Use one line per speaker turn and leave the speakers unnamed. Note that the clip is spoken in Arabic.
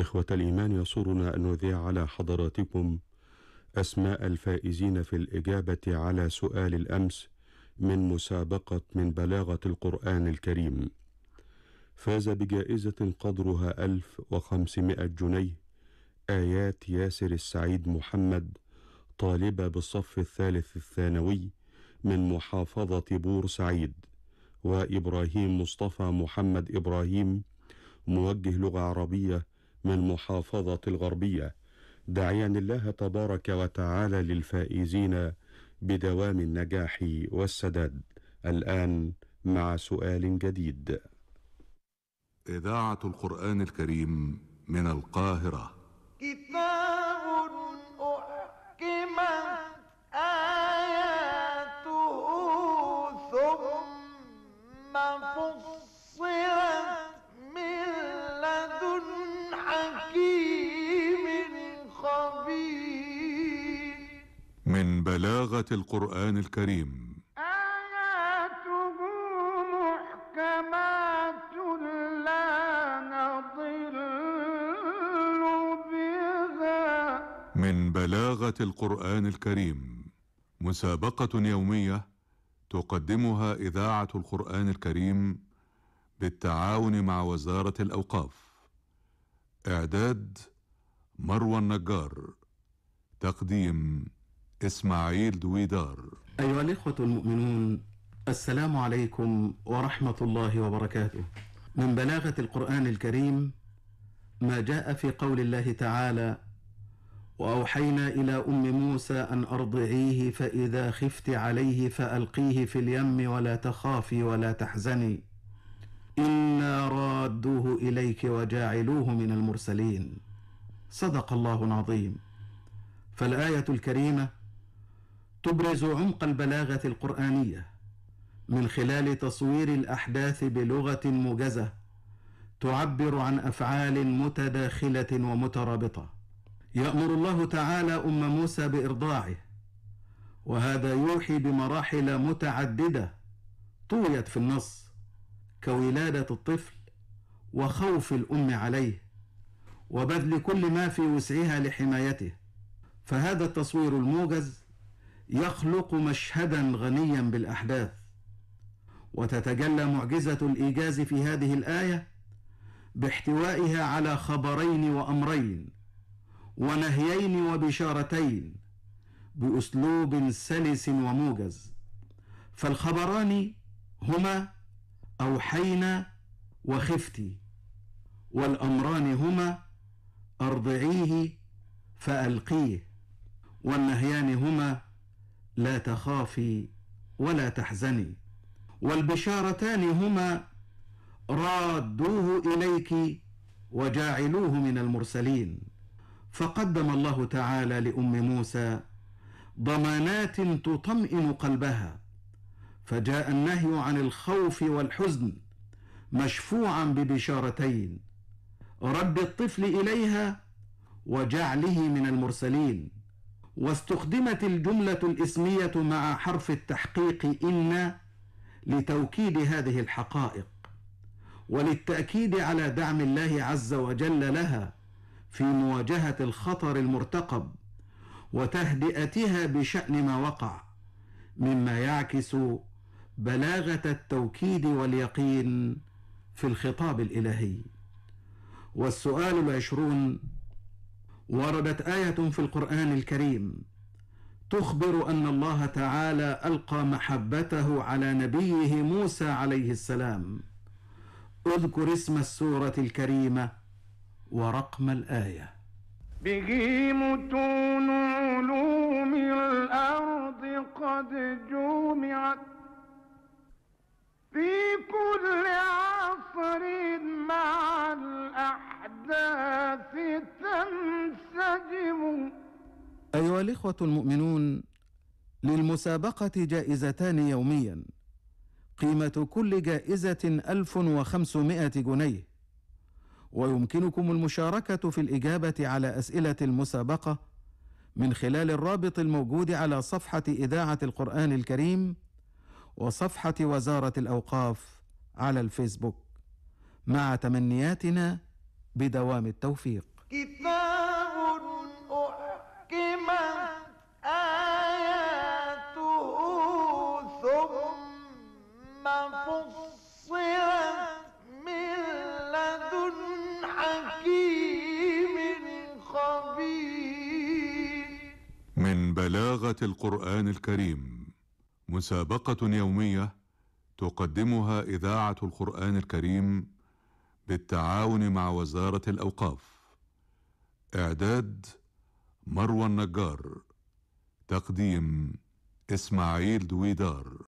إخوة الإيمان يسرنا أن نذيع على حضراتكم أسماء الفائزين في الإجابة على سؤال الأمس من مسابقة من بلاغة القرآن الكريم فاز بجائزة قدرها 1500 جنيه آيات ياسر السعيد محمد طالبة بالصف الثالث الثانوي من محافظة بور سعيد وإبراهيم مصطفى محمد إبراهيم موجه لغة عربية من محافظة الغربية داعيا الله تبارك وتعالى للفائزين بدوام النجاح والسداد الآن
مع سؤال جديد إذاعة القرآن الكريم من القاهرة من بلاغة القرآن الكريم
آياته محكمات لا نضل
بها من بلاغة القرآن الكريم مسابقة يومية تقدمها إذاعة القرآن الكريم بالتعاون مع وزارة الأوقاف إعداد مروى النجار تقديم إسماعيل دويدار
أيها الإخوة المؤمنون السلام عليكم ورحمة الله وبركاته من بلاغة القرآن الكريم ما جاء في قول الله تعالى وأوحينا إلى أم موسى أن أرضعيه فإذا خفت عليه فألقيه في اليم ولا تخافي ولا تحزني إنا رادوه إليك وجاعلوه من المرسلين صدق الله العظيم فالآية الكريمة تبرز عمق البلاغه القرانيه من خلال تصوير الاحداث بلغه موجزه تعبر عن افعال متداخله ومترابطه يامر الله تعالى ام موسى بارضاعه وهذا يوحي بمراحل متعدده طويت في النص كولاده الطفل وخوف الام عليه وبذل كل ما في وسعها لحمايته فهذا التصوير الموجز يخلق مشهدا غنيا بالاحداث وتتجلى معجزه الايجاز في هذه الايه باحتوائها على خبرين وامرين ونهيين وبشارتين باسلوب سلس وموجز فالخبران هما اوحينا وخفتي والامران هما ارضعيه فالقيه والنهيان هما لا تخافي ولا تحزني والبشارتان هما رادوه اليك وجاعلوه من المرسلين فقدم الله تعالى لام موسى ضمانات تطمئن قلبها فجاء النهي عن الخوف والحزن مشفوعا ببشارتين رد الطفل اليها وجعله من المرسلين واستخدمت الجملة الاسمية مع حرف التحقيق إن لتوكيد هذه الحقائق وللتأكيد على دعم الله عز وجل لها في مواجهة الخطر المرتقب وتهدئتها بشأن ما وقع مما يعكس بلاغة التوكيد واليقين في الخطاب الإلهي والسؤال العشرون وردت ايه في القران الكريم تخبر ان الله تعالى القى محبته على نبيه موسى عليه السلام اذكر اسم السوره الكريمه ورقم الايه
به متون علوم الارض قد جمعت
الإخوة المؤمنون للمسابقة جائزتان يوميا قيمة كل جائزة 1500 جنيه ويمكنكم المشاركة في الإجابة على أسئلة المسابقة من خلال الرابط الموجود على صفحة إذاعة القرآن الكريم وصفحة وزارة الأوقاف على الفيسبوك مع تمنياتنا بدوام التوفيق
من بلاغة القرآن الكريم مسابقة يومية تقدمها إذاعة القرآن الكريم بالتعاون مع وزارة الأوقاف إعداد مروى النجار تقديم إسماعيل دويدار